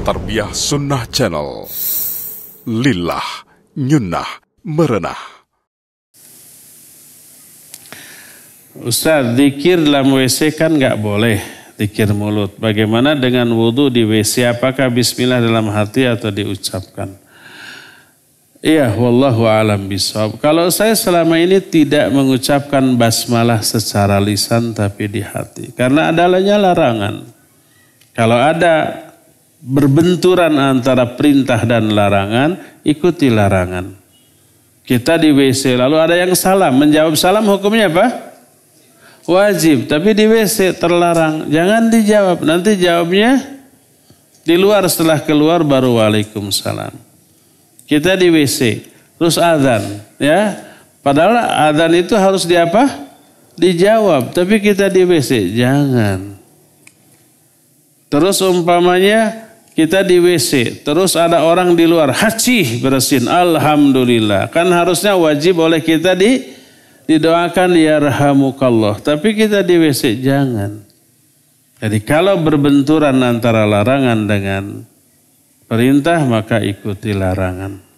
Tarbiyah Sunnah Channel. Lillah, nyunnah, merenah. Ustaz, zikir dalam WC kan nggak boleh. Zikir mulut. Bagaimana dengan wudhu di WC? Apakah bismillah dalam hati atau diucapkan? Iya, wallahu alam bisawab. Kalau saya selama ini tidak mengucapkan basmalah secara lisan tapi di hati. Karena adalahnya larangan. Kalau ada berbenturan antara perintah dan larangan, ikuti larangan. Kita di WC lalu ada yang salam, menjawab salam hukumnya apa? Wajib, tapi di WC terlarang. Jangan dijawab, nanti jawabnya di luar setelah keluar baru waalaikumsalam. Kita di WC, terus azan, ya. Padahal azan itu harus diapa? Dijawab, tapi kita di WC jangan. Terus umpamanya kita di WC, terus ada orang di luar, haji bersin, alhamdulillah. Kan harusnya wajib oleh kita di didoakan ya rahamukallah. Tapi kita di WC jangan. Jadi kalau berbenturan antara larangan dengan perintah maka ikuti larangan.